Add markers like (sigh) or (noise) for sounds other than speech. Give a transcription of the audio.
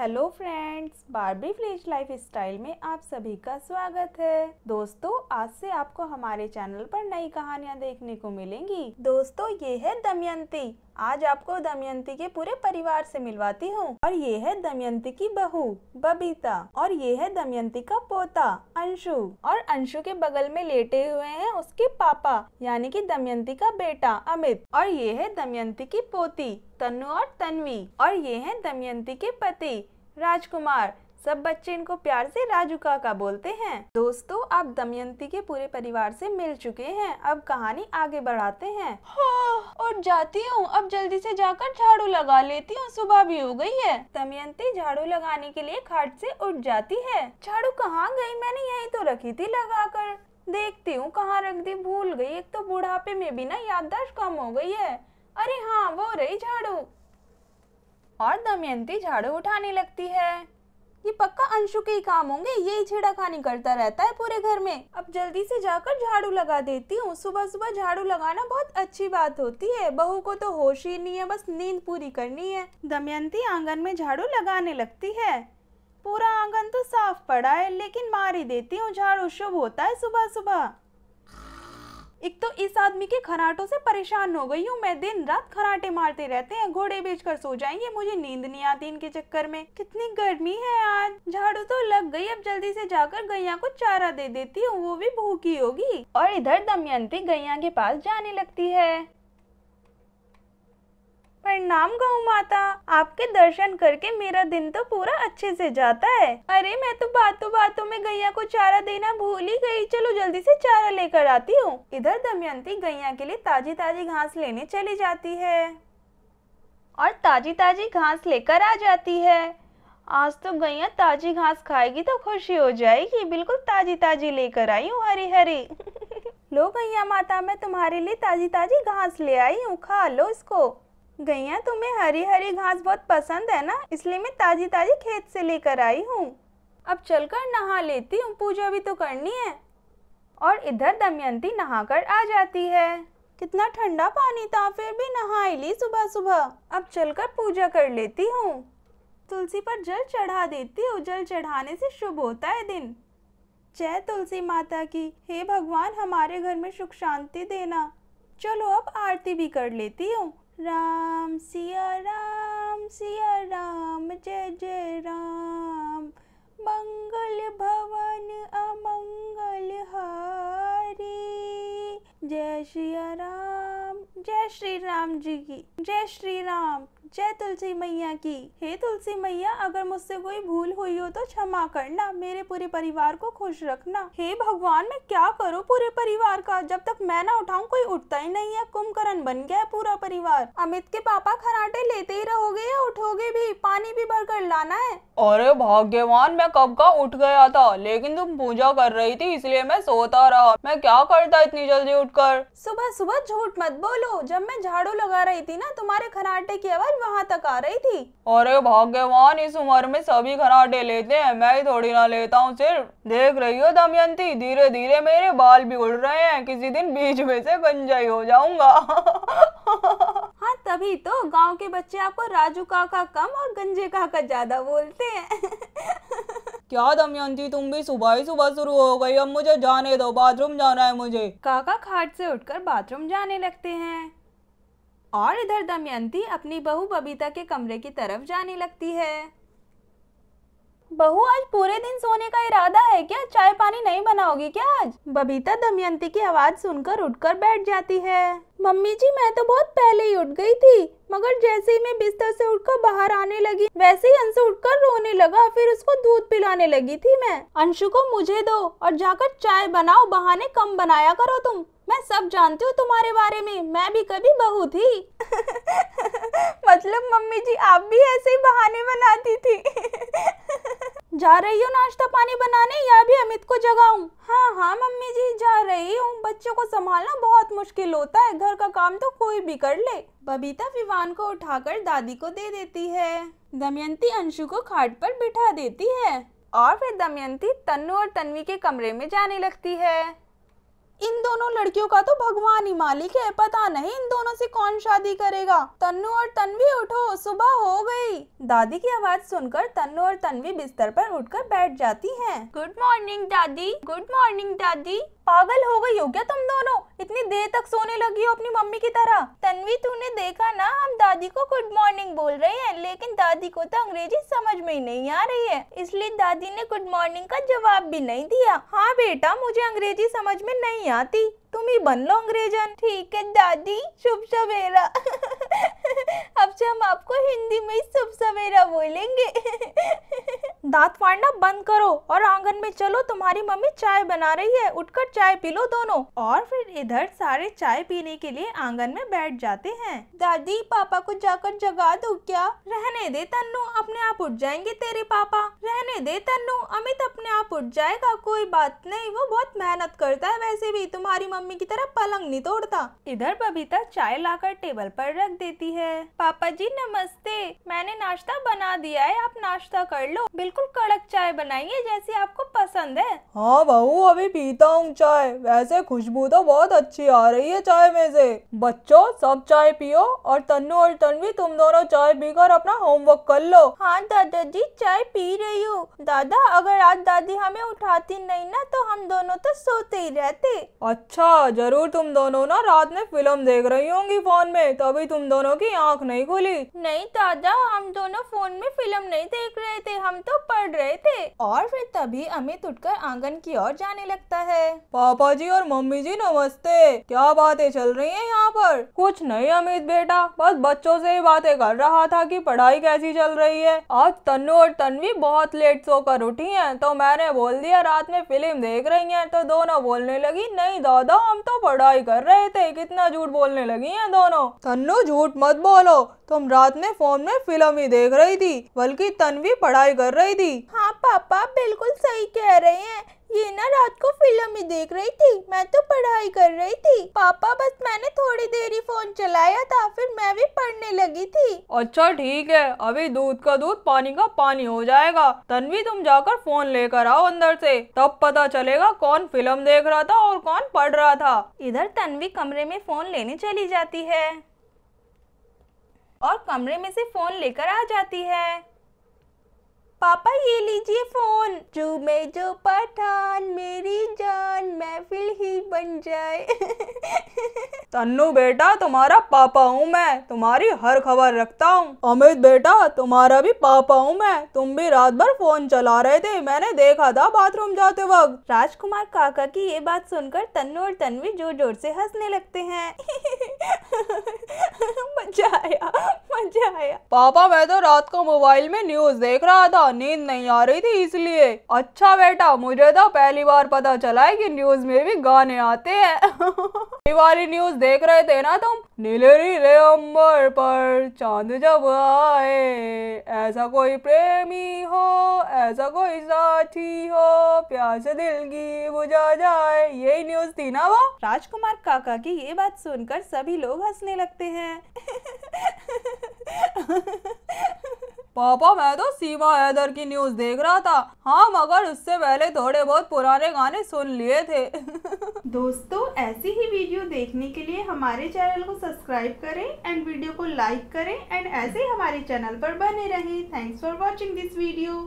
Hello friends Barbie flash lifestyle में आप सभी का स्वागत है दोस्तों आज से आपको हमारे चैनल पर नई कहानियाँ देखने को मिलेंगी दोस्तों ये है दमयंती आज आपको दमयंती के पूरे परिवार से मिलवाती हूँ और ये है दमयंती की बहू बबीता और ये है दमयंती का पोता अंशु और अंशु के बगल में लेटे हुए हैं उसके पापा यानी कि दमयंती का बेटा अमित और ये है दमयंती की पोती तनु और तन्वी और ये है दमयंती के पति राजकुमार सब बच्चे इनको प्यार से राजू काका बोलते हैं दोस्तों आप दमयंती के पूरे परिवार से मिल चुके हैं अब कहानी आगे बढ़ाते हैं हाँ, और जाती हूँ अब जल्दी से जाकर झाड़ू लगा लेती हूँ सुबह भी हो गई है दमयंती झाड़ू लगाने के लिए खाट से उठ जाती है झाड़ू कहाँ गई मैंने यही तो रखी थी कर देखती हूँ कहाँ रख दी भूल गई एक तो बुढ़ापे में भी ना याददाश्त कम हो गई है अरे हाँ वो रही झाड़ू और दमयंती झाड़ू उठाने लगती है ये पक्का अंशु के ही काम होंगे यही खानी करता रहता है पूरे घर में अब जल्दी से जाकर झाड़ू लगा देती हूँ सुबह सुबह झाड़ू लगाना बहुत अच्छी बात होती है बहू को तो होश ही नहीं है बस नींद पूरी करनी है दमयंती आंगन में झाड़ू लगाने लगती है पूरा आंगन तो साफ पड़ा है लेकिन मार ही देती हूँ झाड़ू शुभ होता है सुबह सुबह एक तो इस आदमी के खराटों से परेशान हो गई हूँ मैं दिन रात खराटे मारते रहते हैं घोड़े बेच कर सो जाएंगे मुझे नींद नहीं आती इनके चक्कर में कितनी गर्मी है आज झाड़ू तो लग गई अब जल्दी से जाकर गैया को चारा दे देती हूँ वो भी भूखी होगी और इधर दमयंती गैया के पास जाने लगती है प्रणाम गौ माता आपके दर्शन करके मेरा दिन तो पूरा अच्छे से जाता है अरे मैं तो बातों बातों में गैया को चारा देना भूल ही गई चलो जल्दी से चारा लेकर आती हूँ इधर दमयंती गैया के लिए ताजी ताजी घास लेने चली जाती है और ताजी ताजी घास लेकर आ जाती है आज तो गैया ताजी घास खाएगी तो खुशी हो जाएगी बिल्कुल ताजी ताजी लेकर आई हूँ हरी हरी (laughs) लो गैया माता मैं तुम्हारे लिए ताजी ताजी घास ले आई हूँ खा लो इसको गैया तुम्हें हरी हरी घास बहुत पसंद है ना इसलिए मैं ताजी ताजी खेत से लेकर आई हूँ अब चलकर नहा लेती हूँ पूजा भी तो करनी है और इधर दमयंती नहा कर आ जाती है कितना ठंडा पानी था फिर भी नहाई ली सुबह सुबह अब चलकर पूजा कर लेती हूँ तुलसी पर जल चढ़ा देती हूँ जल चढ़ाने से शुभ होता है दिन जय तुलसी माता की हे भगवान हमारे घर में सुख शांति देना चलो अब आरती भी कर लेती हूँ राम सिया राम सिया राम जय जय राम मंगल भवन अमंगल हारी जय श्री राम जय श्री राम जी की जय श्री राम जय तुलसी मैया की हे तुलसी मैया अगर मुझसे कोई भूल हुई हो तो क्षमा करना मेरे पूरे परिवार को खुश रखना हे भगवान मैं क्या करूँ पूरे परिवार का जब तक मैं ना उठाऊँ कोई उठता ही नहीं है कुंभकर्ण बन गया है पूरा परिवार अमित के पापा खराटे लेते ही रहोगे या उठोगे भी पानी भी भर कर लाना है अरे भाग्यवान मैं कब का उठ गया था लेकिन तुम पूजा कर रही थी इसलिए मैं सोता रहा मैं क्या करता इतनी जल्दी उठकर सुबह सुबह झूठ मत बोलो जब मैं झाड़ू लगा रही थी ना तुम्हारे खराटे की आवाज वहाँ तक आ रही थी अरे भाग्यवान इस उम्र में सभी खराटे लेते हैं मैं ही थोड़ी ना लेता हूँ सिर्फ देख रही हो दमयंती धीरे धीरे मेरे बाल भी उड़ रहे हैं किसी दिन बीच में से गंजाई हो जाऊंगा (laughs) हाँ तभी तो गांव के बच्चे आपको राजू काका कम और गंजे काका ज्यादा बोलते हैं (laughs) क्या दमयंती तुम भी सुबह ही सुबह शुरू हो गई अब मुझे जाने दो बाथरूम जाना है मुझे काका खाट से उठकर बाथरूम जाने लगते हैं और इधर दमयंती अपनी बहू बबीता के कमरे की तरफ जाने लगती है बहू आज पूरे दिन सोने का इरादा है क्या चाय पानी नहीं बनाओगी क्या आज बबीता दमयंती की आवाज सुनकर उठकर बैठ जाती है मम्मी जी मैं तो बहुत पहले ही उठ गई थी मगर जैसे ही मैं बिस्तर से उठकर बाहर आने लगी वैसे ही अंशु उठकर रोने लगा फिर उसको दूध पिलाने लगी थी मैं अंशु को मुझे दो और जाकर चाय बनाओ बहाने कम बनाया करो तुम मैं सब जानती हूँ तुम्हारे बारे में मैं भी कभी बहू थी (laughs) मतलब मम्मी जी आप भी ऐसे ही बहाने बनाती थी (laughs) जा रही हो नाश्ता पानी बनाने या भी अमित को जगाऊं हाँ हाँ मम्मी जी जा रही हूँ बच्चों को संभालना बहुत मुश्किल होता है घर का काम तो कोई भी कर ले बबीता विवान को उठाकर दादी को दे देती है दमयंती अंशु को खाट पर बिठा देती है और फिर दमयंती तन्नू और तन्वी के कमरे में जाने लगती है इन दोनों लड़कियों का तो भगवान ही मालिक है पता नहीं इन दोनों से कौन शादी करेगा तन्नू और तन्वी उठो सुबह हो गई दादी की आवाज सुनकर तन्नू और तन्वी बिस्तर पर उठकर बैठ जाती हैं। गुड मॉर्निंग दादी गुड मॉर्निंग दादी पागल हो गई हो क्या तुम दोनों इतनी देर तक सोने लगी हो अपनी मम्मी की तरह तन्वी तूने देखा ना हम दादी को गुड मॉर्निंग बोल रहे हैं लेकिन दादी को तो अंग्रेजी समझ में ही नहीं आ रही है इसलिए दादी ने गुड मॉर्निंग का जवाब भी नहीं दिया हाँ बेटा मुझे अंग्रेजी समझ में नहीं आती तुम ही बन लो अंग्रेजन ठीक है दादी शुभ सवेरा (laughs) अब से हम आपको हिंदी में शुभ सवेरा बोलेंगे (laughs) दांत फाड़ना बंद करो और आंगन में चलो तुम्हारी मम्मी चाय बना रही है उठकर चाय पी लो दोनों और फिर इधर सारे चाय पीने के लिए आंगन में बैठ जाते हैं दादी पापा को जाकर जगा दो क्या रहने दे तन्नू अपने आप उठ जाएंगे तेरे पापा रहने दे तन्नू अमित अपने आप उठ जाएगा कोई बात नहीं वो बहुत मेहनत करता है वैसे भी तुम्हारी मम्मी की तरह पलंग नहीं तोड़ता इधर बबीता चाय लाकर टेबल पर रख देती है पापा जी नमस्ते मैंने नाश्ता बना दिया है आप नाश्ता कर लो बिल्कुल बिल्कुल कड़क चाय बनाएंगे जैसे आपको पसंद है हाँ बहू अभी पीता हूँ चाय वैसे खुशबू तो बहुत अच्छी आ रही है चाय में से बच्चों सब चाय पियो और तन्नू और तन्वी तुम दोनों चाय पीकर अपना होमवर्क कर लो हाँ दादाजी चाय पी रही हूँ दादा अगर आज दादी हमें उठाती नहीं ना तो हम दोनों तो सोते ही रहते अच्छा जरूर तुम दोनों ना रात में फिल्म देख रही होंगी फोन में तभी तुम दोनों की आँख नहीं खुली नहीं दादा हम दोनों फोन में फिल्म नहीं देख रहे थे हम तो पढ़ रहे थे और फिर तभी अमित समेत उठकर आंगन की ओर जाने लगता है पापा जी और मम्मी जी नमस्ते क्या बातें चल रही हैं यहाँ पर कुछ नहीं अमित बेटा बस बच्चों से ही बातें कर रहा था कि पढ़ाई कैसी चल रही है आज तन्नू और तन्वी बहुत लेट सोकर उठी हैं तो मैंने बोल दिया रात में फिल्म देख रही हैं तो दोनों बोलने लगी नहीं दादा हम तो पढ़ाई कर रहे थे कितना झूठ बोलने लगी हैं दोनों तन्नू झूठ मत बोलो तुम रात में फोन में फिल्म ही देख रही थी बल्कि तन्वी पढ़ाई कर रही थी हाँ पापा बिल्कुल सही कह कह रहे हैं ये ना रात को फिल्म ही देख रही थी मैं तो पढ़ाई कर रही थी पापा बस मैंने थोड़ी देर ही फोन चलाया था फिर मैं भी पढ़ने लगी थी अच्छा ठीक है अभी दूध का दूध पानी का पानी हो जाएगा तन्वी तुम जाकर फोन लेकर आओ अंदर से तब पता चलेगा कौन फिल्म देख रहा था और कौन पढ़ रहा था इधर तन्वी कमरे में फोन लेने चली जाती है और कमरे में से फोन लेकर आ जाती है पापा ये लीजिए फोन जो मैं जो पठान मेरी जान महफिल ही बन जाए (laughs) तन्नू बेटा तुम्हारा पापा हूँ मैं तुम्हारी हर खबर रखता हूँ अमित बेटा तुम्हारा भी पापा हूँ मैं तुम भी रात भर फोन चला रहे थे मैंने देखा था बाथरूम जाते वक्त राजकुमार काका की ये बात सुनकर तन्नू और तन्वी जोर जोर से हंसने लगते हैं (laughs) मजा आया क्या आया पापा मैं तो रात को मोबाइल में न्यूज देख रहा था नींद नहीं आ रही थी इसलिए अच्छा बेटा मुझे तो पहली बार पता चला है कि न्यूज में भी गाने आते हैं (laughs) वाली न्यूज देख रहे थे ना तुम नीले नीले अम्बर पर चांद जब आए ऐसा कोई प्रेमी हो ऐसा कोई साथी हो प्यास दिल की बुझा जाए यही न्यूज थी ना वो राजकुमार काका की ये बात सुनकर सभी लोग हंसने लगते हैं (laughs) पापा मैं तो सीमा हैदर की न्यूज देख रहा था हाँ मगर उससे पहले थोड़े बहुत पुराने गाने सुन लिए थे दोस्तों ऐसी ही वीडियो देखने के लिए हमारे चैनल को सब्सक्राइब करें एंड वीडियो को लाइक करें एंड ऐसे ही हमारे चैनल पर बने रहें thanks for watching this video